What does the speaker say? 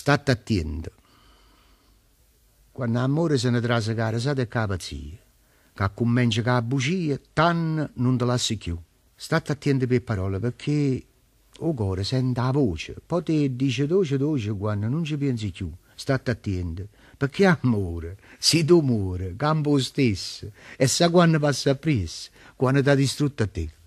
State attento. Quando amore se ne trasegare, sate che pazzia. Che comincia che bugia, tan non te lasci più. State attenti per parole perché o cuore sente la voce, poi ti dice dolce, dolce, quando non ci pensi più. State attento, perché amore, si tu muore, campo stesso, e sa quando passa appresso, quando ti ha distrutto a te.